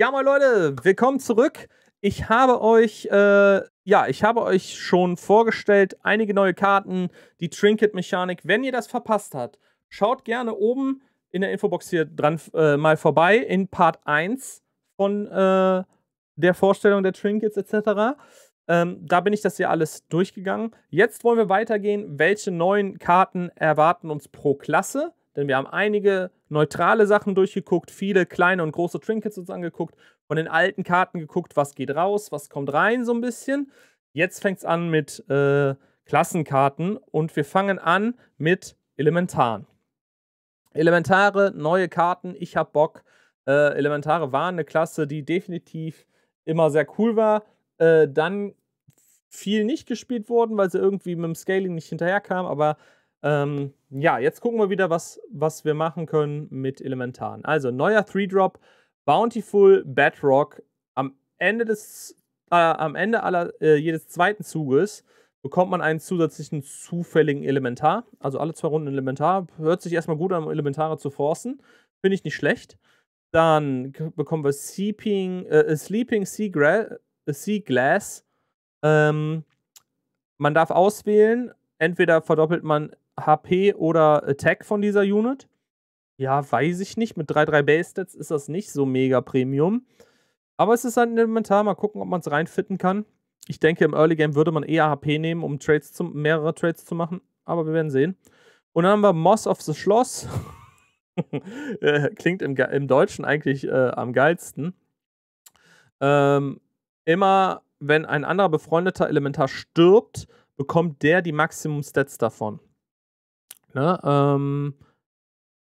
Ja, moin Leute, willkommen zurück. Ich habe euch, äh, ja, ich habe euch schon vorgestellt, einige neue Karten, die Trinket-Mechanik. Wenn ihr das verpasst habt, schaut gerne oben in der Infobox hier dran äh, mal vorbei in Part 1 von äh, der Vorstellung der Trinkets etc. Ähm, da bin ich das hier alles durchgegangen. Jetzt wollen wir weitergehen, welche neuen Karten erwarten uns pro Klasse. Denn wir haben einige neutrale Sachen durchgeguckt, viele kleine und große Trinkets uns angeguckt, von den alten Karten geguckt, was geht raus, was kommt rein, so ein bisschen. Jetzt fängt es an mit äh, Klassenkarten und wir fangen an mit Elementaren. Elementare, neue Karten, ich hab Bock. Äh, Elementare waren eine Klasse, die definitiv immer sehr cool war. Äh, dann viel nicht gespielt wurden, weil sie irgendwie mit dem Scaling nicht hinterherkam, aber ähm, ja, jetzt gucken wir wieder, was, was wir machen können mit Elementaren. Also neuer 3-Drop, Bountiful Bedrock. Am Ende, des, äh, am Ende aller, äh, jedes zweiten Zuges bekommt man einen zusätzlichen zufälligen Elementar. Also alle zwei Runden Elementar. Hört sich erstmal gut an, Elementare zu forcen. Finde ich nicht schlecht. Dann bekommen wir Seeping, äh, Sleeping Sea, Gra äh, sea Glass. Ähm, man darf auswählen, entweder verdoppelt man HP oder Attack von dieser Unit? Ja, weiß ich nicht. Mit 3-3 Base Stats ist das nicht so mega Premium. Aber es ist halt ein Elementar. Mal gucken, ob man es reinfitten kann. Ich denke, im Early Game würde man eher HP nehmen, um Trades zu, mehrere Trades zu machen. Aber wir werden sehen. Und dann haben wir Moss of the Schloss. Äh, klingt im, im, Deutschen eigentlich äh, am geilsten. Ähm, immer wenn ein anderer befreundeter Elementar stirbt, bekommt der die Maximum Stats davon. Ne? Ähm,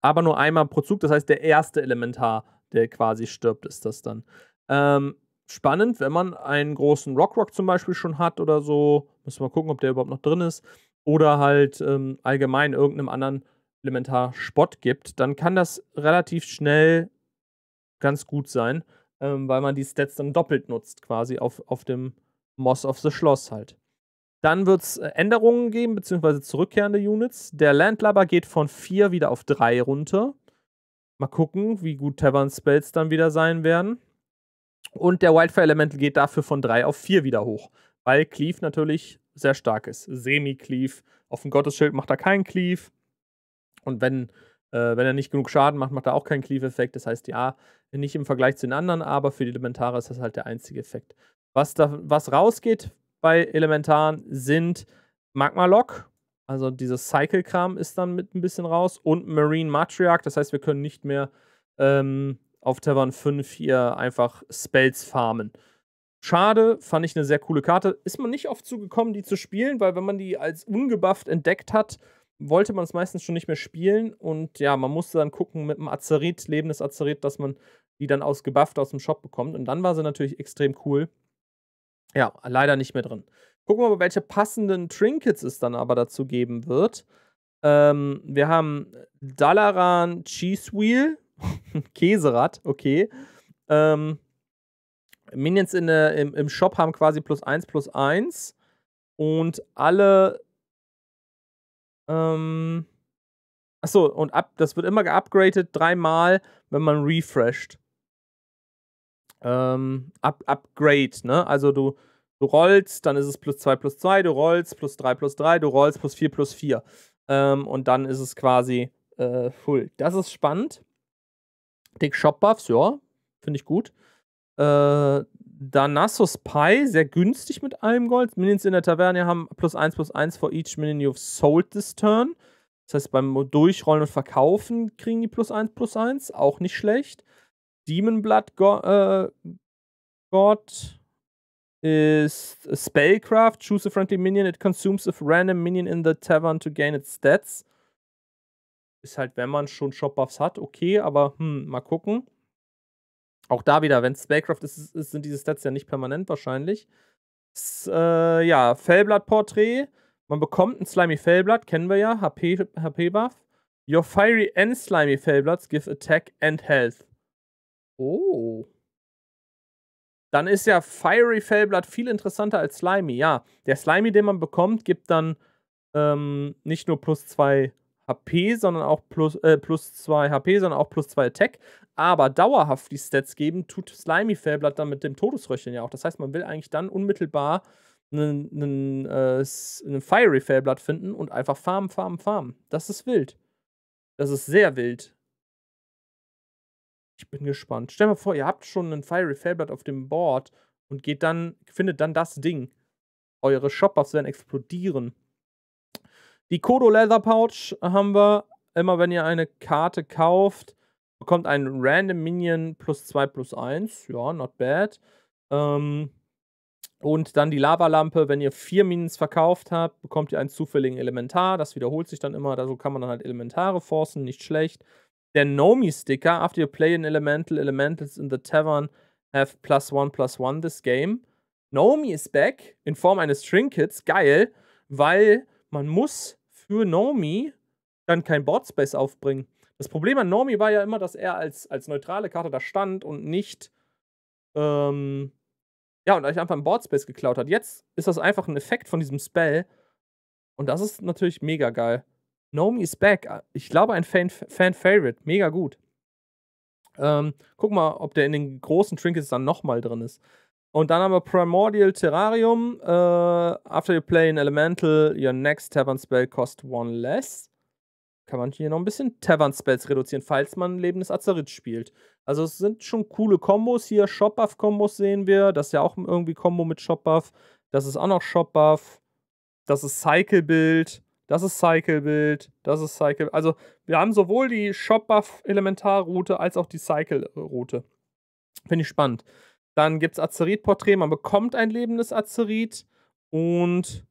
aber nur einmal pro Zug, das heißt, der erste Elementar, der quasi stirbt, ist das dann. Ähm, spannend, wenn man einen großen Rockrock zum Beispiel schon hat oder so. Müssen wir mal gucken, ob der überhaupt noch drin ist. Oder halt ähm, allgemein irgendeinem anderen Elementar Spott gibt, dann kann das relativ schnell ganz gut sein, ähm, weil man die Stats dann doppelt nutzt, quasi auf, auf dem Moss of the Schloss halt. Dann wird es äh, Änderungen geben, beziehungsweise zurückkehrende Units. Der Landlubber geht von 4 wieder auf 3 runter. Mal gucken, wie gut Tavern Spells dann wieder sein werden. Und der Wildfire Elemental geht dafür von 3 auf 4 wieder hoch, weil Cleave natürlich sehr stark ist. Semi-Cleave. Auf dem Gottesschild macht er keinen Cleave. Und wenn, äh, wenn er nicht genug Schaden macht, macht er auch keinen Cleave-Effekt. Das heißt, ja, nicht im Vergleich zu den anderen, aber für die Elementare ist das halt der einzige Effekt. Was, da, was rausgeht, bei Elementaren sind Magma Lock, also dieses Cycle-Kram ist dann mit ein bisschen raus und Marine Matriarch. Das heißt, wir können nicht mehr ähm, auf Tavern 5 hier einfach Spells farmen. Schade, fand ich eine sehr coole Karte. Ist man nicht oft zugekommen, die zu spielen, weil wenn man die als ungebufft entdeckt hat, wollte man es meistens schon nicht mehr spielen. Und ja, man musste dann gucken mit dem Azerit, lebendes Azerit, dass man die dann aus gebufft aus dem Shop bekommt. Und dann war sie natürlich extrem cool. Ja, leider nicht mehr drin. Gucken wir mal, welche passenden Trinkets es dann aber dazu geben wird. Ähm, wir haben Dalaran Cheese Wheel, Käserad, okay. Ähm, Minions in im, im Shop haben quasi plus eins, plus eins. Und alle. Ähm, achso, und ab, das wird immer geupgradet, dreimal, wenn man refresht ähm, Up Upgrade, ne? Also du, du rollst, dann ist es plus 2 plus 2, du rollst, plus 3 plus 3, du rollst, plus 4 plus 4. Ähm, und dann ist es quasi äh, full. Das ist spannend. Dick Shop Buffs, ja, finde ich gut. Äh, Danassus Pie, sehr günstig mit einem Gold. Minions in der Taverne haben plus 1 plus 1 for each Minion you've sold this turn. Das heißt, beim Durchrollen und Verkaufen kriegen die plus 1 plus 1, auch nicht schlecht. Demon Blood God, äh, God ist Spellcraft. Choose a friendly minion. It consumes a random minion in the tavern to gain its stats. Ist halt, wenn man schon Shop-Buffs hat, okay, aber hm, mal gucken. Auch da wieder, wenn es Spellcraft ist, ist, sind diese Stats ja nicht permanent wahrscheinlich. S äh, ja, Fellblatt-Porträt. Man bekommt ein Slimy Fellblatt, kennen wir ja, HP-Buff. HP Your Fiery and Slimy Fellbloods give Attack and Health. Oh. Dann ist ja Fiery Fellblatt viel interessanter als Slimy. Ja, der Slimy, den man bekommt, gibt dann ähm, nicht nur plus 2 HP, sondern auch plus, äh, plus 2 HP, sondern auch plus 2 Attack. Aber dauerhaft die Stats geben, tut Slimy Fellblatt dann mit dem Todesröcheln ja auch. Das heißt, man will eigentlich dann unmittelbar einen, einen, äh, einen Fiery Fellblatt finden und einfach farmen, farmen, farmen. Das ist wild. Das ist sehr wild. Ich bin gespannt. Stell mal vor, ihr habt schon einen Fiery Felbert auf dem Board und geht dann, findet dann das Ding. Eure Shop-Buffs werden explodieren. Die Kodo Leather Pouch haben wir. Immer wenn ihr eine Karte kauft, bekommt ein Random Minion plus 2 plus 1. Ja, not bad. Ähm, und dann die Lavalampe, wenn ihr vier Minions verkauft habt, bekommt ihr einen zufälligen Elementar. Das wiederholt sich dann immer. Da so kann man dann halt Elementare forcen, nicht schlecht der Nomi-Sticker, after you play an elemental, elementals in the tavern have plus one, plus one this game. Nomi is back in Form eines Trinkets, geil, weil man muss für Nomi dann kein Boardspace aufbringen. Das Problem an Nomi war ja immer, dass er als, als neutrale Karte da stand und nicht ähm, ja, und euch einfach ein Boardspace geklaut hat. Jetzt ist das einfach ein Effekt von diesem Spell. Und das ist natürlich mega geil. Nomi is back. Ah, ich glaube, ein Fan-Favorite. -Fan Mega gut. Ähm, guck mal, ob der in den großen Trinkets dann nochmal drin ist. Und dann haben wir Primordial Terrarium. Äh, after you play an Elemental, your next Tavern Spell cost one less. Kann man hier noch ein bisschen Tavern Spells reduzieren, falls man lebendes Azerit spielt. Also es sind schon coole Kombos hier. Shop Buff Kombos sehen wir. Das ist ja auch irgendwie Kombo mit Shop Buff. Das ist auch noch Shop Buff. Das ist Cycle Build das ist Cycle-Bild, das ist Cycle. Also wir haben sowohl die Shop-Buff-Elementar-Route als auch die Cycle-Route. Finde ich spannend. Dann gibt es Azerit-Porträt, man bekommt ein lebendes Azerit und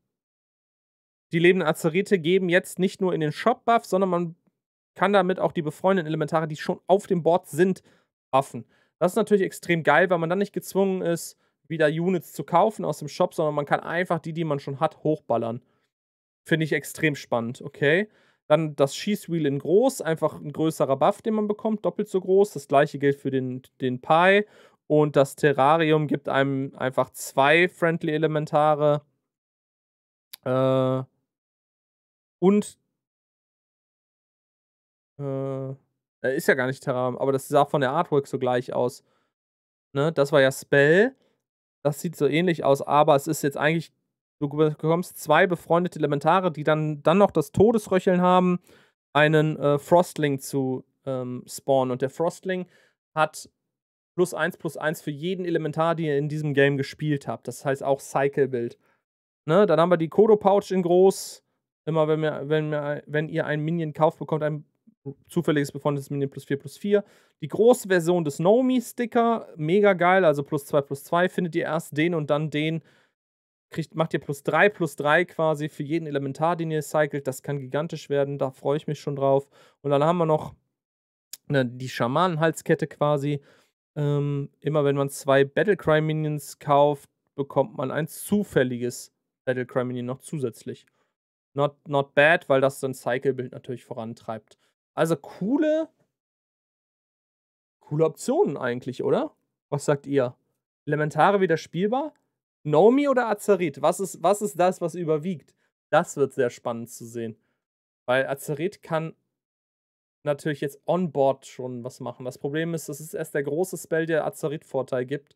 die lebenden Azerite geben jetzt nicht nur in den Shop-Buff, sondern man kann damit auch die befreundeten Elementare, die schon auf dem Board sind, buffen. Das ist natürlich extrem geil, weil man dann nicht gezwungen ist, wieder Units zu kaufen aus dem Shop, sondern man kann einfach die, die man schon hat, hochballern. Finde ich extrem spannend, okay. Dann das Schießwheel in groß, einfach ein größerer Buff, den man bekommt, doppelt so groß. Das gleiche gilt für den, den Pi. Und das Terrarium gibt einem einfach zwei Friendly-Elementare. Äh, und äh, äh, ist ja gar nicht Terrarium, aber das sah von der Artwork so gleich aus. Ne? Das war ja Spell. Das sieht so ähnlich aus, aber es ist jetzt eigentlich Du bekommst zwei befreundete Elementare, die dann, dann noch das Todesröcheln haben, einen äh, Frostling zu ähm, spawnen. Und der Frostling hat plus eins, plus eins für jeden Elementar, den ihr in diesem Game gespielt habt. Das heißt auch Cycle-Build. Ne? Dann haben wir die Kodo-Pouch in groß. Immer wenn, wir, wenn, wir, wenn ihr einen Minion kauft, bekommt ein zufälliges befreundetes Minion plus vier, plus vier. Die große Version des Nomi-Sticker, mega geil, also plus zwei, plus zwei, findet ihr erst den und dann den kriegt, macht ihr plus 3, plus 3 quasi für jeden Elementar, den ihr cycelt. Das kann gigantisch werden, da freue ich mich schon drauf. Und dann haben wir noch ne, die Schamanenhalskette quasi. Ähm, immer wenn man zwei Battlecry-Minions kauft, bekommt man ein zufälliges Battlecry-Minion noch zusätzlich. Not, not bad, weil das dann Cycle-Bild natürlich vorantreibt. Also coole, coole Optionen eigentlich, oder? Was sagt ihr? Elementare wieder spielbar? Nomi oder Azarit? Was ist, was ist das, was überwiegt? Das wird sehr spannend zu sehen. Weil Azarit kann natürlich jetzt on board schon was machen. Das Problem ist, das ist erst der große Spell, der Azarit-Vorteil gibt,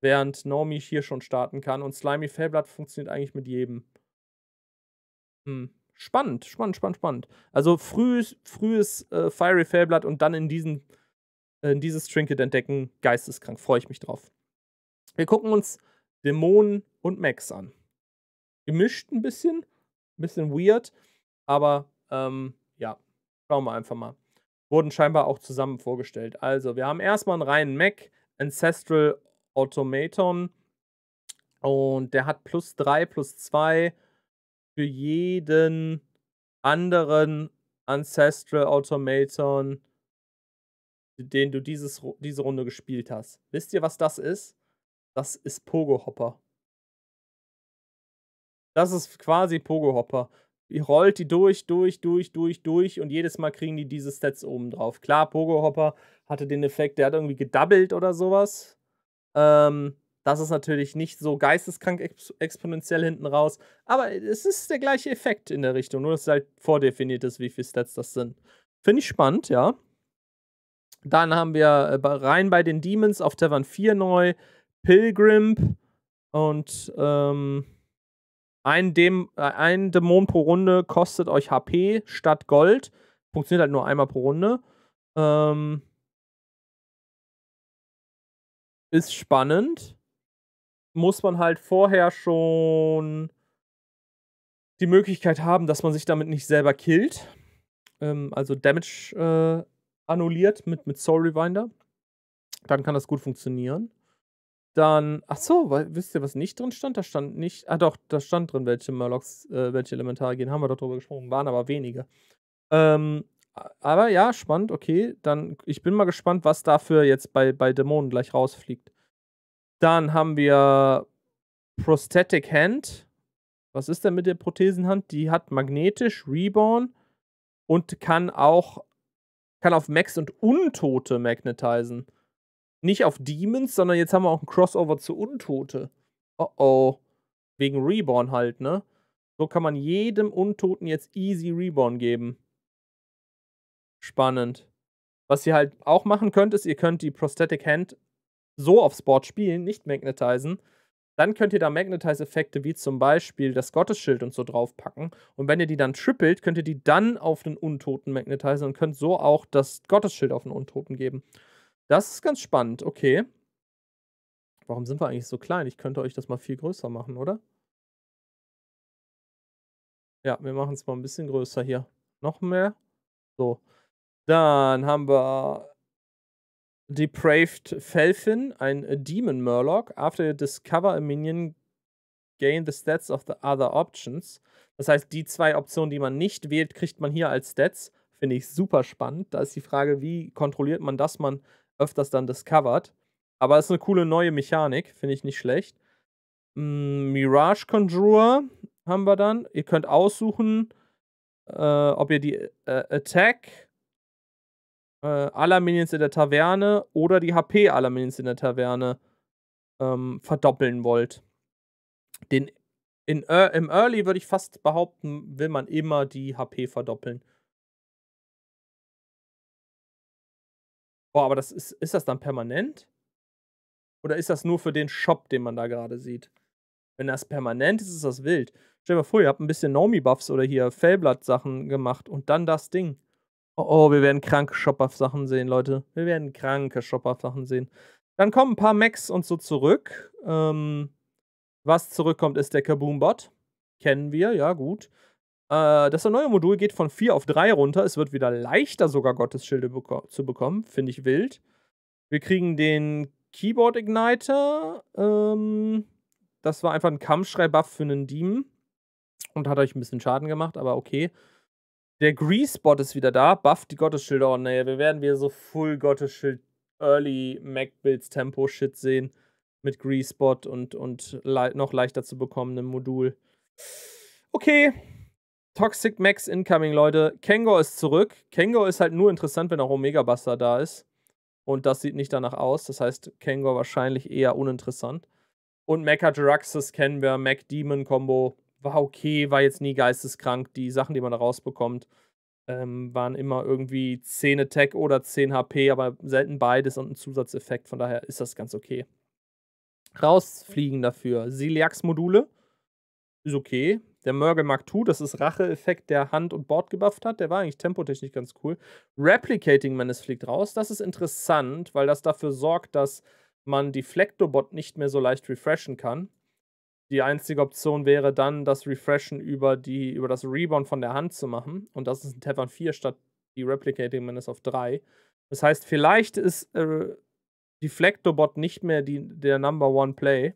während Nomi hier schon starten kann. Und Slimy Fellblatt funktioniert eigentlich mit jedem. Hm. Spannend, spannend, spannend, spannend. Also frühes, frühes äh, Fiery Fellblatt und dann in, diesen, in dieses Trinket entdecken. Geisteskrank, freue ich mich drauf. Wir gucken uns Dämonen und Max an. Gemischt ein bisschen, ein bisschen weird, aber ähm, ja, schauen wir einfach mal. Wurden scheinbar auch zusammen vorgestellt. Also, wir haben erstmal einen reinen Mac, Ancestral Automaton und der hat plus 3, plus 2 für jeden anderen Ancestral Automaton, den du dieses, diese Runde gespielt hast. Wisst ihr, was das ist? Das ist Pogo Hopper. Das ist quasi Pogo Hopper. Ihr rollt die durch, durch, durch, durch, durch und jedes Mal kriegen die diese Stats oben drauf. Klar, Pogo Hopper hatte den Effekt, der hat irgendwie gedoubled oder sowas. Ähm, das ist natürlich nicht so geisteskrank exp exponentiell hinten raus, aber es ist der gleiche Effekt in der Richtung, nur dass es halt vordefiniert ist, wie viele Stats das sind. Finde ich spannend, ja. Dann haben wir äh, rein bei den Demons auf Tavern 4 neu Pilgrim und ähm, ein, Däm äh, ein Dämon pro Runde kostet euch HP statt Gold. Funktioniert halt nur einmal pro Runde. Ähm, ist spannend. Muss man halt vorher schon die Möglichkeit haben, dass man sich damit nicht selber killt. Ähm, also Damage äh, annulliert mit, mit Soul Rewinder. Dann kann das gut funktionieren. Dann, ach so, wisst ihr, was nicht drin stand? Da stand nicht, ah doch, da stand drin, welche Murlocs, äh, welche Elementare gehen, haben wir doch drüber gesprochen, waren aber wenige. Ähm, aber ja, spannend, okay. Dann, ich bin mal gespannt, was dafür jetzt bei, bei Dämonen gleich rausfliegt. Dann haben wir Prosthetic Hand. Was ist denn mit der Prothesenhand? Die hat magnetisch Reborn und kann auch kann auf Max und Untote magnetisen nicht auf Demons, sondern jetzt haben wir auch ein Crossover zu Untote. Oh oh. Wegen Reborn halt, ne? So kann man jedem Untoten jetzt easy Reborn geben. Spannend. Was ihr halt auch machen könnt, ist, ihr könnt die Prosthetic Hand so aufs Board spielen, nicht magnetisen. Dann könnt ihr da Magnetize-Effekte wie zum Beispiel das Gottesschild und so draufpacken. Und wenn ihr die dann trippelt, könnt ihr die dann auf den Untoten magnetisen und könnt so auch das Gottesschild auf den Untoten geben. Das ist ganz spannend, okay. Warum sind wir eigentlich so klein? Ich könnte euch das mal viel größer machen, oder? Ja, wir machen es mal ein bisschen größer hier. Noch mehr. So. Dann haben wir Depraved Felfin, ein Demon Murloc. After you discover a minion, gain the stats of the other options. Das heißt, die zwei Optionen, die man nicht wählt, kriegt man hier als Stats. Finde ich super spannend. Da ist die Frage, wie kontrolliert man, dass man öfters dann discovered. Aber ist eine coole neue Mechanik, finde ich nicht schlecht. Hm, Mirage Conjurer haben wir dann. Ihr könnt aussuchen, äh, ob ihr die äh, Attack äh, aller Minions in der Taverne oder die HP aller Minions in der Taverne ähm, verdoppeln wollt. Den in, äh, Im Early würde ich fast behaupten, will man immer die HP verdoppeln. Boah, aber das ist, ist das dann permanent? Oder ist das nur für den Shop, den man da gerade sieht? Wenn das permanent ist, ist das wild. Stell dir mal vor, ihr habt ein bisschen Nomi-Buffs oder hier Fellblatt-Sachen gemacht und dann das Ding. Oh, oh wir werden kranke Shop-Buff-Sachen sehen, Leute. Wir werden kranke Shop-Buff-Sachen sehen. Dann kommen ein paar Max und so zurück. Ähm, was zurückkommt, ist der Kaboom-Bot. Kennen wir, ja, gut. Äh, das neue Modul geht von 4 auf 3 runter. Es wird wieder leichter, sogar Gottesschilde beko zu bekommen. Finde ich wild. Wir kriegen den Keyboard Igniter. Ähm, das war einfach ein Kampfschrei-Buff für einen Demon. Und hat euch ein bisschen Schaden gemacht, aber okay. Der Grease-Bot ist wieder da. Bufft die Gottesschilder. Oh nee, wir werden wieder so Full Gottesschild Early Mac Builds Tempo Shit sehen. Mit Grease-Bot und, und le noch leichter zu bekommendem Modul. Okay, Toxic Max incoming, Leute. Kengo ist zurück. Kengo ist halt nur interessant, wenn auch Omega Buster da ist. Und das sieht nicht danach aus. Das heißt, Kengo wahrscheinlich eher uninteressant. Und Mecha Jiraxis kennen wir. Mac Demon Combo war okay, war jetzt nie geisteskrank. Die Sachen, die man da rausbekommt, ähm, waren immer irgendwie 10 Attack oder 10 HP, aber selten beides und ein Zusatzeffekt. Von daher ist das ganz okay. Rausfliegen dafür. Siliax-Module ist okay. Der Merge Mark II, das ist Rache-Effekt, der Hand und Bord gebufft hat. Der war eigentlich tempotechnisch ganz cool. Replicating Menace fliegt raus. Das ist interessant, weil das dafür sorgt, dass man Deflectobot nicht mehr so leicht refreshen kann. Die einzige Option wäre dann, das Refreshen über, die, über das Rebound von der Hand zu machen. Und das ist ein Tavern 4 statt die Replicating Menace auf 3. Das heißt, vielleicht ist äh, die nicht mehr die, der Number One Play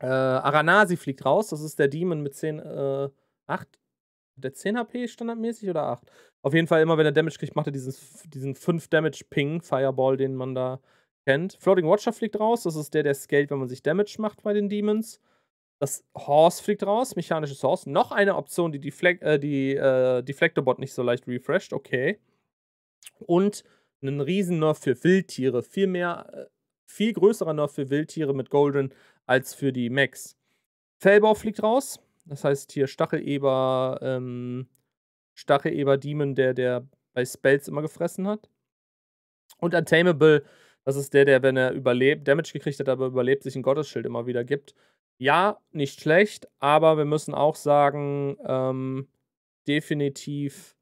äh, Aranasi fliegt raus. Das ist der Demon mit 10, äh, 8. Der 10 HP standardmäßig oder 8? Auf jeden Fall, immer wenn er Damage kriegt, macht er dieses, diesen 5 Damage Ping, Fireball, den man da kennt. Floating Watcher fliegt raus. Das ist der, der scaled, wenn man sich Damage macht bei den Demons. Das Horse fliegt raus, mechanisches Horse. Noch eine Option, die, Deflect, äh, die äh, Deflectorbot nicht so leicht refresht. Okay. Und einen riesen Nerf für Wildtiere. Viel mehr, äh, viel größerer Nerf für Wildtiere mit Golden als für die Max. Fellbau fliegt raus. Das heißt hier Stacheleber, ähm, Stacheleber Demon, der, der bei Spells immer gefressen hat. Und Untamable, das ist der, der, wenn er überlebt, Damage gekriegt hat, aber überlebt, sich ein Gottesschild immer wieder gibt. Ja, nicht schlecht, aber wir müssen auch sagen, ähm, definitiv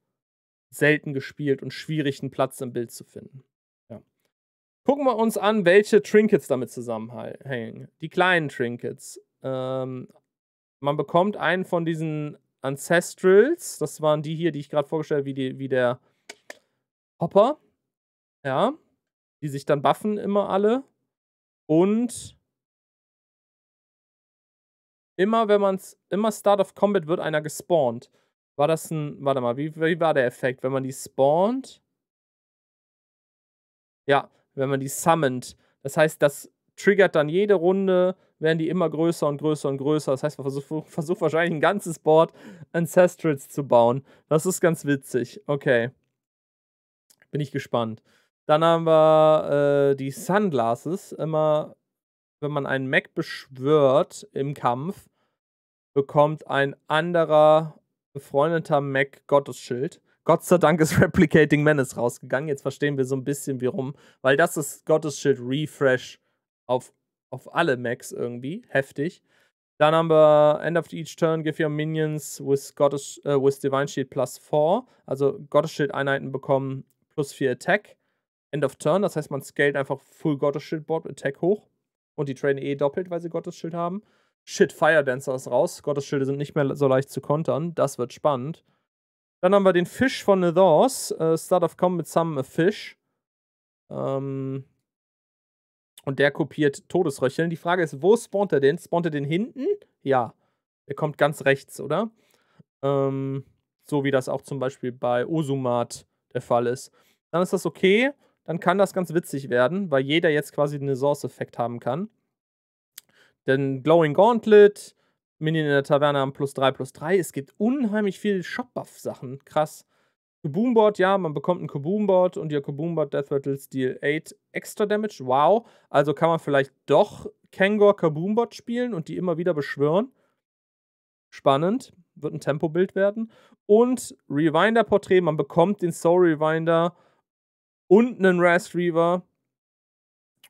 selten gespielt und schwierig einen Platz im Bild zu finden. Gucken wir uns an, welche Trinkets damit zusammenhängen. Die kleinen Trinkets. Ähm, man bekommt einen von diesen Ancestrals. Das waren die hier, die ich gerade vorgestellt habe, wie, wie der Hopper. Ja. Die sich dann buffen immer alle. Und immer wenn man es. immer Start of Combat wird einer gespawnt. War das ein, warte mal, wie, wie war der Effekt, wenn man die spawnt? Ja, wenn man die summoned. Das heißt, das triggert dann jede Runde, werden die immer größer und größer und größer. Das heißt, man versucht, versucht wahrscheinlich ein ganzes Board Ancestrals zu bauen. Das ist ganz witzig. Okay. Bin ich gespannt. Dann haben wir äh, die Sunglasses. Immer, wenn man einen Mac beschwört im Kampf, bekommt ein anderer befreundeter Mac Gottesschild. Gott sei Dank ist Replicating Menace rausgegangen. Jetzt verstehen wir so ein bisschen warum. weil das ist Gottes Schild Refresh auf, auf alle Macs irgendwie. Heftig. Dann haben wir End of each turn, give your minions with, Gottes, äh, with Divine Shield plus 4. Also Gottes Schild Einheiten bekommen plus 4 Attack. End of turn, das heißt, man scaled einfach Full Gottes Schild Board Attack hoch. Und die trainen eh doppelt, weil sie Gottes Schild haben. Shit, Fire Dancer ist raus. Gottes Schilde sind nicht mehr so leicht zu kontern. Das wird spannend. Dann haben wir den Fisch von The Äh, Start of Come with Some a Fish. Ähm, und der kopiert Todesröcheln. Die Frage ist, wo spawnt er denn? Spawnt er den hinten? Ja. Er kommt ganz rechts, oder? Ähm, so wie das auch zum Beispiel bei Osumat der Fall ist. Dann ist das okay. Dann kann das ganz witzig werden, weil jeder jetzt quasi den Source-Effekt haben kann. Denn Glowing Gauntlet, Minion in der Taverne haben plus 3, plus 3. Es gibt unheimlich viel Shop-Buff-Sachen. Krass. Kaboomboard, ja, man bekommt ein Kaboomboard und ihr Kaboomboard Death Rattles Deal 8 Extra Damage. Wow. Also kann man vielleicht doch Kangor Kaboombot spielen und die immer wieder beschwören. Spannend. Wird ein Tempobild werden. Und Rewinder Porträt, man bekommt den Soul Rewinder und einen Rest Reaver.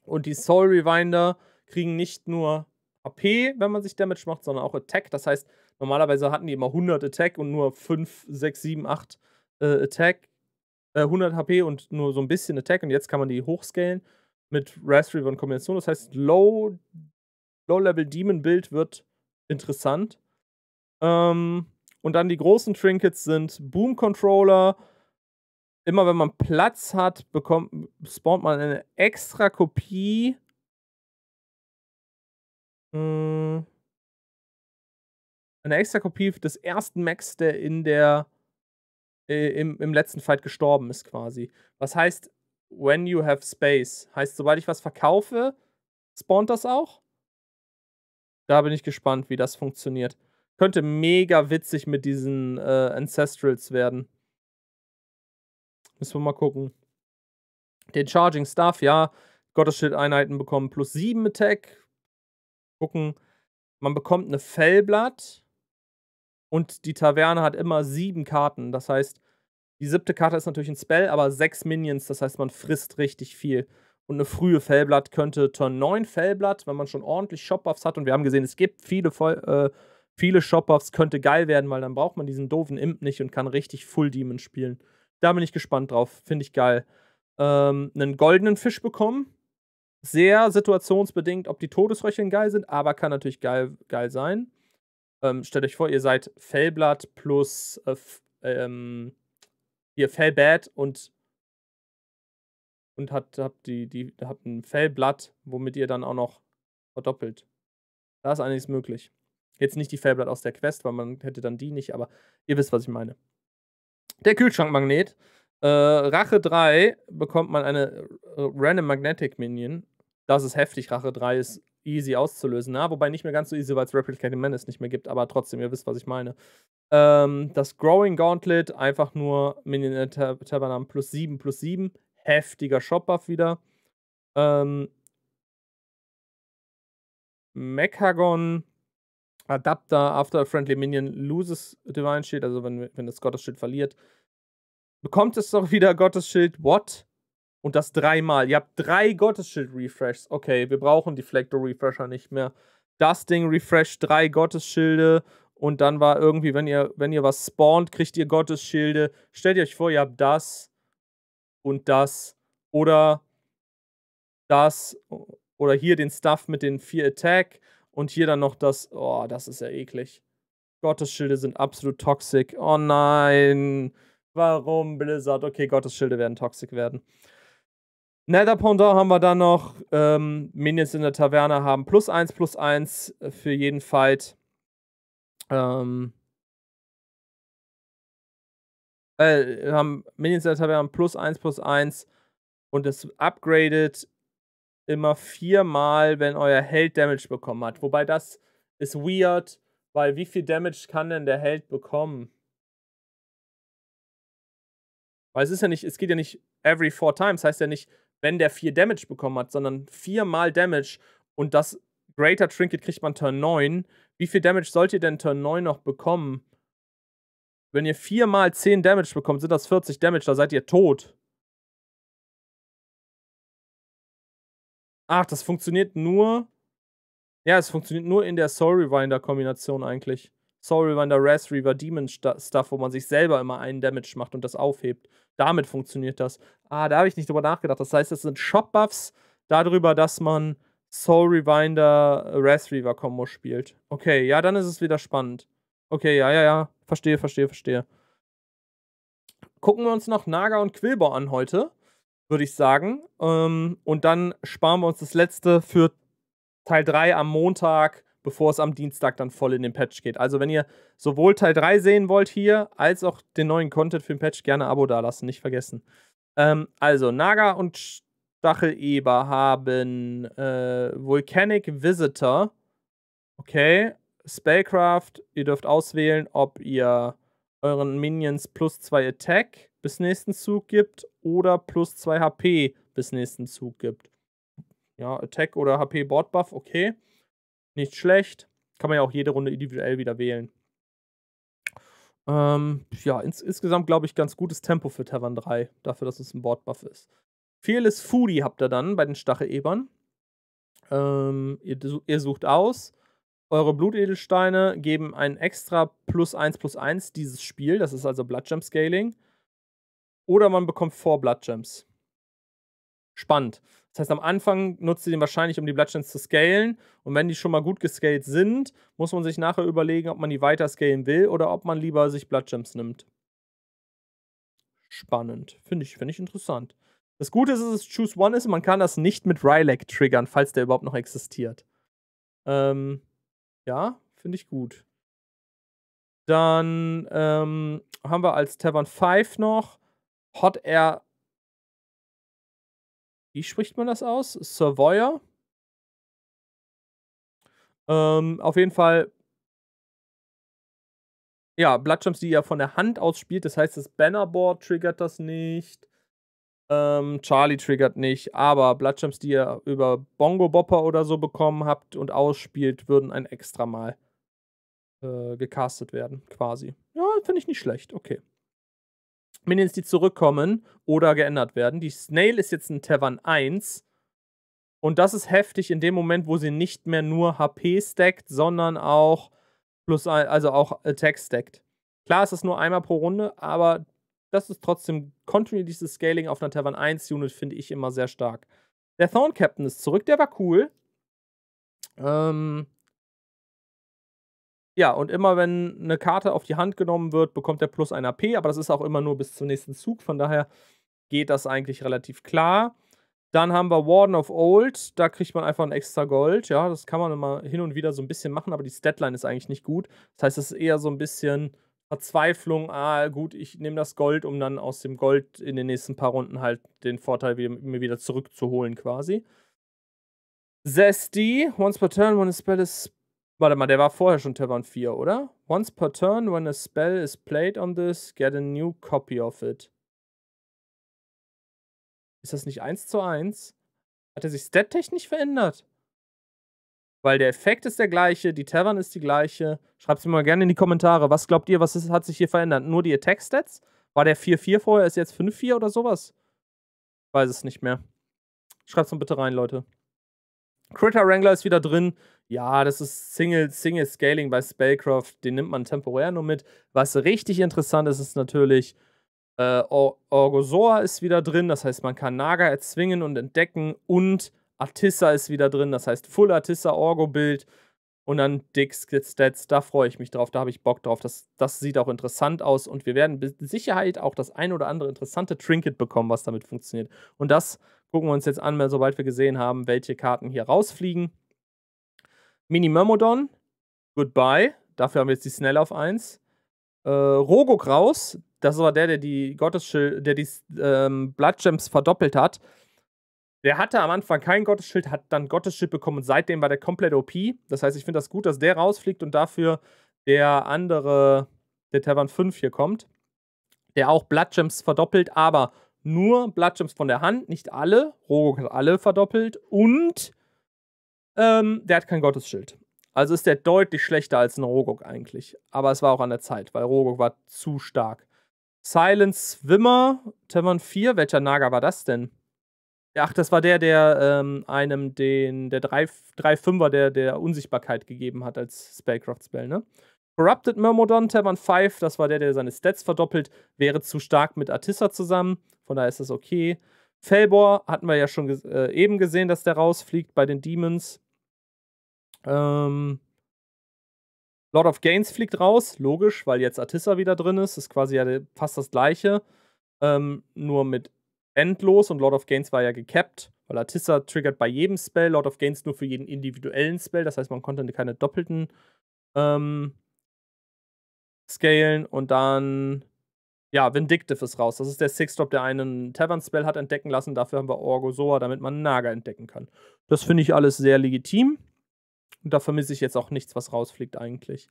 Und die Soul Rewinder kriegen nicht nur AP, wenn man sich Damage macht, sondern auch Attack. Das heißt, normalerweise hatten die immer 100 Attack und nur 5, 6, 7, 8 äh, Attack. Äh, 100 HP und nur so ein bisschen Attack. Und jetzt kann man die hochscalen mit Raspberry und Kombination. Das heißt, Low, level Demon Build wird interessant. Ähm, und dann die großen Trinkets sind Boom Controller. Immer wenn man Platz hat, bekommt, spawnt man eine extra Kopie hm. eine extra Kopie des ersten Max, der in der äh, im, im letzten Fight gestorben ist, quasi. Was heißt, when you have space? Heißt, sobald ich was verkaufe, spawnt das auch? Da bin ich gespannt, wie das funktioniert. Könnte mega witzig mit diesen äh, Ancestrals werden. Müssen wir mal gucken. Den Charging Stuff, ja. Gottesschild-Einheiten bekommen plus 7 Attack, gucken. Man bekommt eine Fellblatt und die Taverne hat immer sieben Karten. Das heißt, die siebte Karte ist natürlich ein Spell, aber sechs Minions, das heißt, man frisst richtig viel. Und eine frühe Fellblatt könnte Turn 9 Fellblatt, wenn man schon ordentlich Shop-Buffs hat. Und wir haben gesehen, es gibt viele, äh, viele Shop-Buffs, könnte geil werden, weil dann braucht man diesen doofen Imp nicht und kann richtig Full Demon spielen. Da bin ich gespannt drauf, finde ich geil. Ähm, einen goldenen Fisch bekommen, sehr situationsbedingt, ob die Todesröcheln geil sind, aber kann natürlich geil, geil sein. Ähm, stellt euch vor, ihr seid Fellblatt plus äh, ähm, ihr Fellbad und und habt, habt, die, die, habt ein Fellblatt, womit ihr dann auch noch verdoppelt. Da ist einiges möglich. Jetzt nicht die Fellblatt aus der Quest, weil man hätte dann die nicht, aber ihr wisst, was ich meine. Der Kühlschrankmagnet. Äh, Rache 3 bekommt man eine äh, Random Magnetic Minion. Das ist heftig. Rache 3 ist easy auszulösen. Na, ne? wobei nicht mehr ganz so easy, weil es Replicating Menace nicht mehr gibt, aber trotzdem, ihr wisst, was ich meine. Ähm, das Growing Gauntlet, einfach nur Minion Tabernamen plus 7 plus 7. Heftiger Shop-Buff wieder. Ähm, Mechagon Adapter after a friendly minion loses Divine Shield, also wenn, wenn das Schild verliert, bekommt es doch wieder Gottes Schild? What? Und das dreimal. Ihr habt drei Gottesschild-Refreshs. Okay, wir brauchen die Flector-Refresher nicht mehr. Das Ding refresht drei Gottesschilde. Und dann war irgendwie, wenn ihr, wenn ihr was spawnt, kriegt ihr Gottesschilde. Stellt euch vor, ihr habt das und das. Oder das. Oder hier den Stuff mit den vier Attack. Und hier dann noch das. Oh, das ist ja eklig. Gottesschilde sind absolut toxic. Oh nein. Warum Blizzard? Okay, Gottesschilde werden toxic werden. Nether Pendant haben wir dann noch. Ähm, Minions in der Taverne haben plus 1, plus 1 äh, für jeden Fight. Ähm, äh, haben Minions in der Taverne plus 1, plus 1. Und es upgradet immer viermal, wenn euer Held Damage bekommen hat. Wobei das ist weird, weil wie viel Damage kann denn der Held bekommen? Weil es ist ja nicht, es geht ja nicht every four times, heißt ja nicht, wenn der 4 Damage bekommen hat, sondern 4 mal Damage und das Greater Trinket kriegt man Turn 9. Wie viel Damage sollt ihr denn Turn 9 noch bekommen? Wenn ihr 4 mal 10 Damage bekommt, sind das 40 Damage, da seid ihr tot. Ach, das funktioniert nur. Ja, es funktioniert nur in der Soul Rewinder Kombination eigentlich. Soul Rewinder, Res Reaver, Demon Stuff, wo man sich selber immer einen Damage macht und das aufhebt. Damit funktioniert das. Ah, da habe ich nicht drüber nachgedacht. Das heißt, es sind Shop-Buffs darüber, dass man Soul Rewinder äh, Wrath Reaver Combo spielt. Okay, ja, dann ist es wieder spannend. Okay, ja, ja, ja. Verstehe, verstehe, verstehe. Gucken wir uns noch Naga und Quillbor an heute, würde ich sagen. Ähm, und dann sparen wir uns das letzte für Teil 3 am Montag bevor es am Dienstag dann voll in den Patch geht. Also wenn ihr sowohl Teil 3 sehen wollt hier, als auch den neuen Content für den Patch, gerne Abo dalassen, nicht vergessen. Ähm, also Naga und Stacheleber haben äh, Volcanic Visitor. Okay, Spellcraft, ihr dürft auswählen, ob ihr euren Minions plus 2 Attack bis nächsten Zug gibt oder plus 2 HP bis nächsten Zug gibt. Ja, Attack oder HP Board Buff, okay. Nicht schlecht. Kann man ja auch jede Runde individuell wieder wählen. Ähm, ja, ins insgesamt glaube ich ganz gutes Tempo für Tavern 3, dafür, dass es ein Boardbuff ist. Fearless Foodie habt ihr dann bei den Stachelebern. Ähm, ihr, ihr, sucht aus. Eure Blutedelsteine geben ein extra plus 1 plus 1 dieses Spiel. Das ist also Bloodgem Scaling. Oder man bekommt 4 Bloodgems spannend. Das heißt, am Anfang nutzt ihr den wahrscheinlich, um die Blockchains zu scalen. Und wenn die schon mal gut gescaled sind, muss man sich nachher überlegen, ob man die weiter scalen will oder ob man lieber sich Blockchains nimmt. Spannend. Finde ich, find ich interessant. Das Gute ist, dass es Choose One ist, man kann das nicht mit Rylac triggern, falls der überhaupt noch existiert. Ähm, ja, finde ich gut. Dann ähm, haben wir als Tavern 5 noch Hot Air wie spricht man das aus? Savoyer. Ähm, auf jeden Fall. Ja, Bloodjumps, die ja von der Hand aus spielt. Das heißt, das Bannerboard triggert das nicht. Ähm, Charlie triggert nicht. Aber Bloodjumps, die ihr über Bongo Bopper oder so bekommen habt und ausspielt, würden ein extra Mal äh, gecastet werden, quasi. Ja, finde ich nicht schlecht. Okay. Minions, die zurückkommen oder geändert werden. Die Snail ist jetzt ein Tavern 1. Und das ist heftig in dem Moment, wo sie nicht mehr nur HP stackt, sondern auch plus ein, also auch Attack stackt. Klar ist das nur einmal pro Runde, aber das ist trotzdem kontinuierliches Scaling auf einer Tavern 1 Unit, finde ich immer sehr stark. Der Thorn Captain ist zurück, der war cool. Ähm, ja, und immer wenn eine Karte auf die Hand genommen wird, bekommt er plus ein AP, aber das ist auch immer nur bis zum nächsten Zug, von daher geht das eigentlich relativ klar. Dann haben wir Warden of Old, da kriegt man einfach ein extra Gold. Ja, das kann man immer hin und wieder so ein bisschen machen, aber die Statline ist eigentlich nicht gut. Das heißt, es ist eher so ein bisschen Verzweiflung. Ah, gut, ich nehme das Gold, um dann aus dem Gold in den nächsten paar Runden halt den Vorteil mir wieder zurückzuholen quasi. Zesty, once per turn, when a spell is Warte mal, der war vorher schon Tavern 4, oder? Once per turn, when a spell is played on this, get a new copy of it. Ist das nicht 1 zu 1? Hat er sich stat-technisch verändert? Weil der Effekt ist der gleiche, die Tavern ist die gleiche. Schreibt es mir mal gerne in die Kommentare. Was glaubt ihr, was ist, hat sich hier verändert? Nur die Attack-Stats? War der 4-4 vorher, ist jetzt 5-4 oder sowas? weiß es nicht mehr. Schreibt es mal bitte rein, Leute. Critter Wrangler ist wieder drin. Ja, das ist Single, Single Scaling bei Spellcraft. Den nimmt man temporär nur mit. Was richtig interessant ist, ist natürlich, äh, Orgosaur ist wieder drin. Das heißt, man kann Naga erzwingen und entdecken. Und Artissa ist wieder drin. Das heißt, Full Artissa Orgo-Bild und dann Dicks Stats, da freue ich mich drauf, da habe ich Bock drauf. Das, das sieht auch interessant aus und wir werden mit Sicherheit auch das ein oder andere interessante Trinket bekommen, was damit funktioniert. Und das gucken wir uns jetzt an, sobald wir gesehen haben, welche Karten hier rausfliegen. Mini Myrmodon, goodbye. Dafür haben wir jetzt die Snell auf 1. Äh, Rogok raus. Das war der, der die Gottesschild, der die ähm, Bloodgems verdoppelt hat. Der hatte am Anfang kein Gottesschild, hat dann Gottesschild bekommen und seitdem war der komplett OP. Das heißt, ich finde das gut, dass der rausfliegt und dafür der andere, der Tavern 5 hier kommt, der auch Bloodgems verdoppelt, aber nur Bloodgems von der Hand, nicht alle. Rogok hat alle verdoppelt und ähm, der hat kein Gottesschild. Also ist der deutlich schlechter als ein Rogok eigentlich. Aber es war auch an der Zeit, weil Rogok war zu stark. Silent Swimmer, Tavern 4, welcher Naga war das denn? Ach, das war der, der ähm, einem den, der 3-5er, der, der Unsichtbarkeit gegeben hat als Spellcraft-Spell, ne? Corrupted Myrmodon, Tavern 5, das war der, der seine Stats verdoppelt, wäre zu stark mit Artissa zusammen, von daher ist das okay. Felbor hatten wir ja schon ges äh, eben gesehen, dass der rausfliegt bei den Demons. Ähm, Lord of Gains fliegt raus, logisch, weil jetzt Artissa wieder drin ist, ist quasi ja fast das gleiche, ähm, nur mit endlos und Lord of Gains war ja gecapped, weil Artissa triggert bei jedem Spell, Lord of Gains nur für jeden individuellen Spell, das heißt, man konnte keine doppelten ähm, scalen und dann ja, Vindictive ist raus. Das ist der Six-Drop, der einen Tavern-Spell hat entdecken lassen. Dafür haben wir Orgozoa, damit man Naga entdecken kann. Das finde ich alles sehr legitim. Und da vermisse ich jetzt auch nichts, was rausfliegt eigentlich.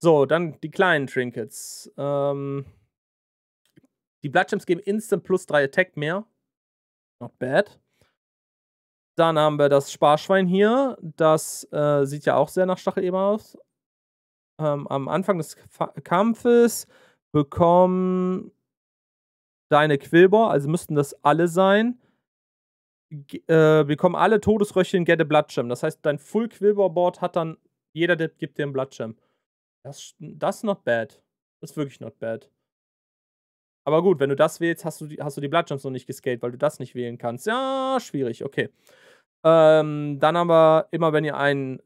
So, dann die kleinen Trinkets. Ähm, die Bloodgems geben instant plus 3 Attack mehr. Not bad. Dann haben wir das Sparschwein hier. Das äh, sieht ja auch sehr nach Stacheleber aus. Ähm, am Anfang des Fa Kampfes bekommen deine Quillbohr, also müssten das alle sein. G äh, bekommen alle Todesröchchen Get a Bloodgem. Das heißt, dein Full Quillbohr Board hat dann jeder, der gibt dir einen Bloodgem. das ist not bad. Das ist wirklich not bad. Aber gut, wenn du das wählst, hast du die, hast du die Bloodjumps noch nicht gescaled, weil du das nicht wählen kannst. Ja, schwierig, okay. Ähm, dann aber immer, wenn ihr einen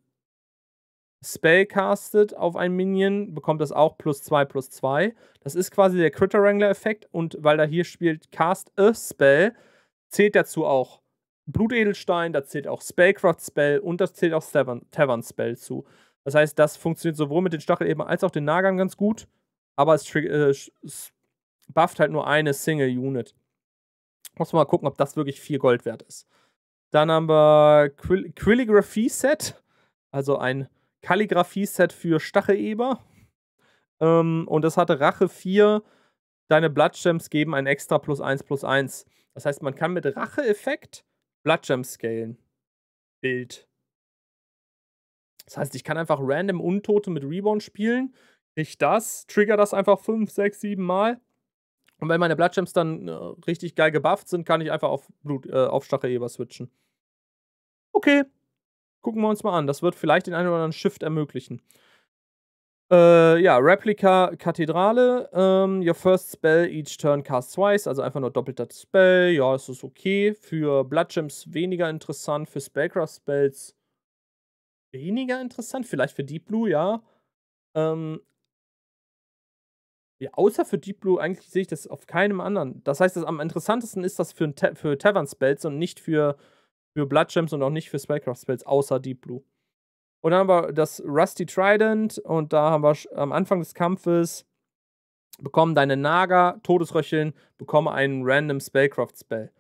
Spell castet auf einen Minion, bekommt das auch plus 2 plus 2. Das ist quasi der Critter Wrangler-Effekt und weil da hier spielt Cast a Spell, zählt dazu auch Blutedelstein, da zählt auch Spellcraft Spell und das zählt auch Tavern Spell zu. Das heißt, das funktioniert sowohl mit den eben als auch den Nagern ganz gut, aber es, äh, bufft halt nur eine Single Unit. Muss mal gucken, ob das wirklich viel Gold wert ist. Dann haben wir Quill Quilligraphy Set, also ein Kalligraphie-Set für Stacheleber. Ähm, und das hatte Rache 4. Deine Bloodgems geben ein extra plus 1 plus 1. Das heißt, man kann mit Rache-Effekt Bloodgem scalen. Bild. Das heißt, ich kann einfach random Untote mit Reborn spielen. Ich das, trigger das einfach 5, 6, 7 Mal und wenn meine Bloodgems dann äh, richtig geil gebufft sind, kann ich einfach auf, Blut, äh, auf Stacheleber switchen. Okay, gucken wir uns mal an. Das wird vielleicht den einen oder anderen Shift ermöglichen. Äh, ja, Replica Kathedrale. Ähm, your first spell each turn cast twice. Also einfach nur doppelter Spell. Ja, das ist okay. Für Bloodgems weniger interessant. Für Spellcraft Spells weniger interessant. Vielleicht für Deep Blue, ja. Ähm, ja, außer für Deep Blue, eigentlich sehe ich das auf keinem anderen. Das heißt, das am interessantesten ist das für, Te für Tavern Spells und nicht für, für Blood Gems und auch nicht für Spellcraft Spells, außer Deep Blue. Und dann haben wir das Rusty Trident und da haben wir am Anfang des Kampfes bekommen deine Naga, Todesröcheln, bekomme einen random Spellcraft Spell.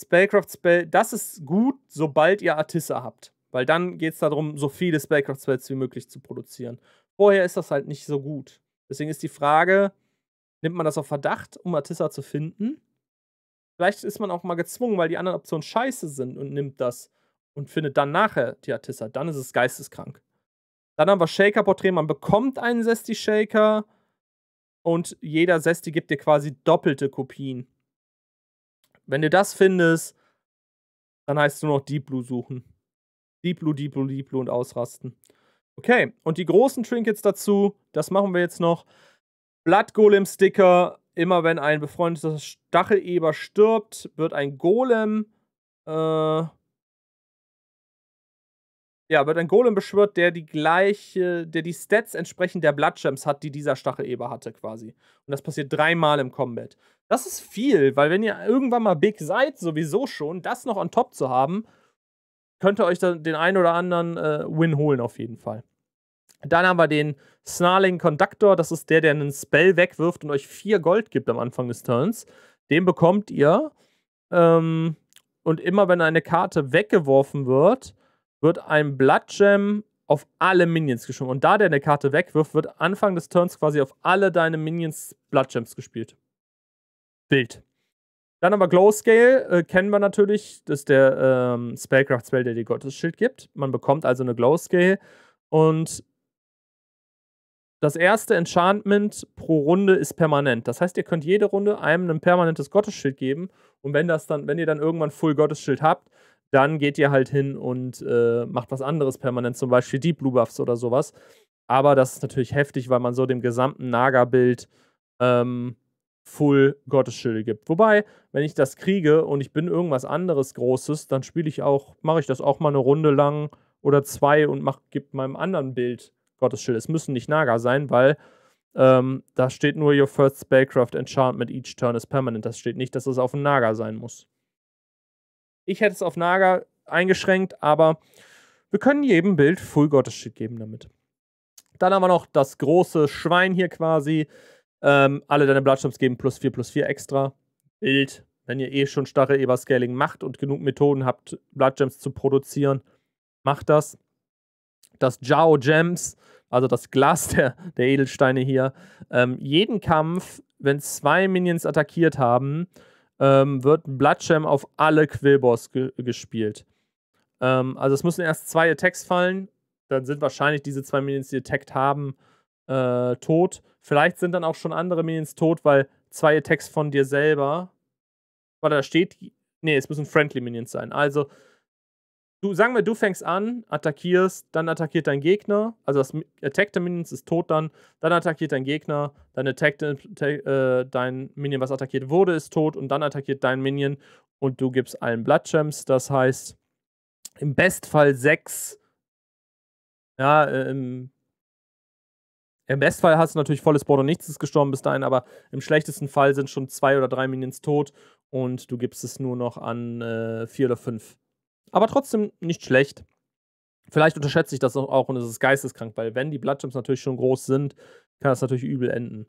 Spellcraft Spell, das ist gut, sobald ihr Artissa habt. Weil dann geht es darum, so viele Spellcraft Spells wie möglich zu produzieren. Vorher ist das halt nicht so gut. Deswegen ist die Frage, nimmt man das auf Verdacht, um Artissa zu finden? Vielleicht ist man auch mal gezwungen, weil die anderen Optionen scheiße sind und nimmt das und findet dann nachher die Artissa. Dann ist es geisteskrank. Dann haben wir Shaker-Porträt. Man bekommt einen sesti shaker und jeder Sesti gibt dir quasi doppelte Kopien. Wenn du das findest, dann heißt es nur noch Deep Blue suchen. Deep Blue, Deep Blue, Deep Blue und ausrasten. Okay, und die großen Trinkets dazu, das machen wir jetzt noch. Blood Golem sticker Immer wenn ein befreundeter Stacheleber stirbt, wird ein Golem. Äh, ja, wird ein Golem beschwört, der die gleiche, der die Stats entsprechend der Blattgems hat, die dieser Stacheleber hatte, quasi. Und das passiert dreimal im Combat. Das ist viel, weil wenn ihr irgendwann mal big seid, sowieso schon, das noch on top zu haben, könnt ihr euch dann den einen oder anderen äh, Win holen auf jeden Fall. Dann haben wir den Snarling Conductor, das ist der, der einen Spell wegwirft und euch vier Gold gibt am Anfang des Turns. Den bekommt ihr. Ähm, und immer wenn eine Karte weggeworfen wird, wird ein Blood auf alle Minions geschoben. Und da der eine Karte wegwirft, wird Anfang des Turns quasi auf alle deine Minions Blood gespielt. Wild. Dann aber Glow Scale äh, kennen wir natürlich. Das ist der ähm, Spellcraft-Spell, der dir Gottes Schild gibt. Man bekommt also eine Glow Scale. Und das erste Enchantment pro Runde ist permanent. Das heißt, ihr könnt jede Runde einem ein permanentes Gottesschild geben. Und wenn das dann, wenn ihr dann irgendwann Full Gottesschild habt, dann geht ihr halt hin und äh, macht was anderes permanent, zum Beispiel Deep Blue Buffs oder sowas. Aber das ist natürlich heftig, weil man so dem gesamten Naga-Bild ähm, Full Gottesschilde gibt. Wobei, wenn ich das kriege und ich bin irgendwas anderes Großes, dann spiele ich auch, mache ich das auch mal eine Runde lang oder zwei und gebe meinem anderen Bild Gottes Schild. Es müssen nicht Naga sein, weil ähm, da steht nur Your First Spellcraft Enchantment each turn is permanent. Das steht nicht, dass es auf Naga sein muss. Ich hätte es auf Naga eingeschränkt, aber wir können jedem Bild Full Gottes Schild geben damit. Dann haben wir noch das große Schwein hier quasi. Ähm, alle deine Bloodshops geben plus 4 plus 4 extra. Bild, wenn ihr eh schon starre Eberscaling macht und genug Methoden habt, Bloodgems zu produzieren, macht das dass Jao Gems, also das Glas der, der Edelsteine hier, ähm, jeden Kampf, wenn zwei Minions attackiert haben, ähm, wird ein Bloodgem auf alle Quillboss ge gespielt. Ähm, also es müssen erst zwei Attacks fallen, dann sind wahrscheinlich diese zwei Minions, die Attacked haben, äh, tot. Vielleicht sind dann auch schon andere Minions tot, weil zwei Attacks von dir selber. Warte, da steht. Nee, es müssen Friendly Minions sein. Also du, sagen wir, du fängst an, attackierst, dann attackiert dein Gegner, also das Attack der Minions ist tot dann, dann attackiert dein Gegner, dann Attack, äh, dein Minion, was attackiert wurde, ist tot und dann attackiert dein Minion und du gibst allen Bloodchamps, das heißt im Bestfall sechs, ja, im, im Bestfall hast du natürlich volles Board und nichts ist gestorben bis dahin, aber im schlechtesten Fall sind schon zwei oder drei Minions tot und du gibst es nur noch an äh, vier oder fünf aber trotzdem nicht schlecht. Vielleicht unterschätze ich das auch und es ist geisteskrank, weil wenn die Bloodjumps natürlich schon groß sind, kann das natürlich übel enden.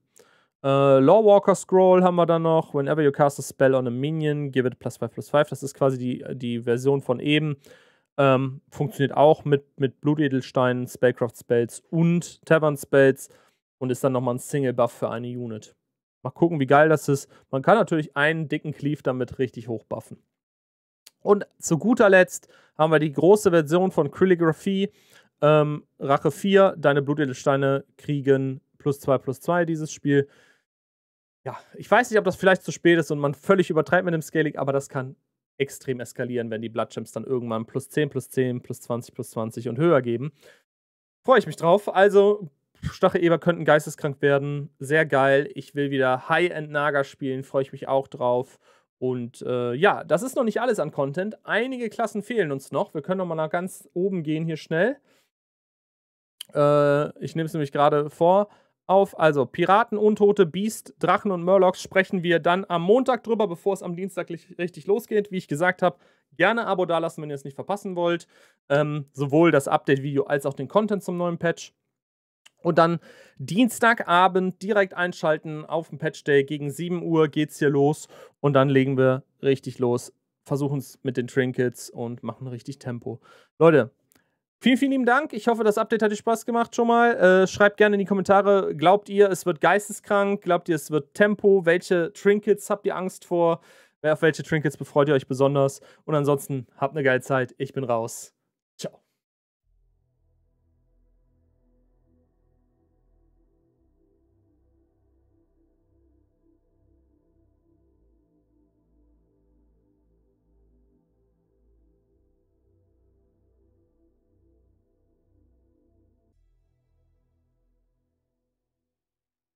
Äh, Lawwalker Scroll haben wir dann noch. Whenever you cast a spell on a minion, give it plus 5 plus 5. Das ist quasi die, die Version von eben. Ähm, funktioniert auch mit, mit Blutedelsteinen, Spellcraft Spells und Tavern Spells und ist dann nochmal ein Single Buff für eine Unit. Mal gucken, wie geil das ist. Man kann natürlich einen dicken Cleave damit richtig hochbuffen. Und zu guter Letzt haben wir die große Version von Calligraphy. Ähm, Rache 4, deine Blutedelsteine kriegen plus 2 plus 2 dieses Spiel. Ja, ich weiß nicht, ob das vielleicht zu spät ist und man völlig übertreibt mit dem Scaling, aber das kann extrem eskalieren, wenn die Bloodchamps dann irgendwann plus 10, plus 10, plus 20, plus 20 und höher geben. Freue ich mich drauf. Also, Stacheleber könnten geisteskrank werden. Sehr geil. Ich will wieder High-End-Naga spielen. Freue ich mich auch drauf. Und äh, ja, das ist noch nicht alles an Content. Einige Klassen fehlen uns noch. Wir können nochmal nach ganz oben gehen hier schnell. Äh, ich nehme es nämlich gerade vor. Auf. Also, Piraten, Untote, Beast, Drachen und Murlocs sprechen wir dann am Montag drüber, bevor es am Dienstag richtig losgeht. Wie ich gesagt habe, gerne Abo dalassen, wenn ihr es nicht verpassen wollt. Ähm, sowohl das Update-Video als auch den Content zum neuen Patch. Und dann Dienstagabend direkt einschalten auf dem Patch Day. Gegen 7 Uhr geht's hier los. Und dann legen wir richtig los. Versuchen es mit den Trinkets und machen richtig Tempo. Leute, vielen, vielen lieben Dank. Ich hoffe, das Update hat euch Spaß gemacht schon mal. Äh, schreibt gerne in die Kommentare, glaubt ihr, es wird geisteskrank? Glaubt ihr, es wird Tempo? Welche Trinkets habt ihr Angst vor? Auf welche Trinkets befreut ihr euch besonders? Und ansonsten habt eine geile Zeit. Ich bin raus.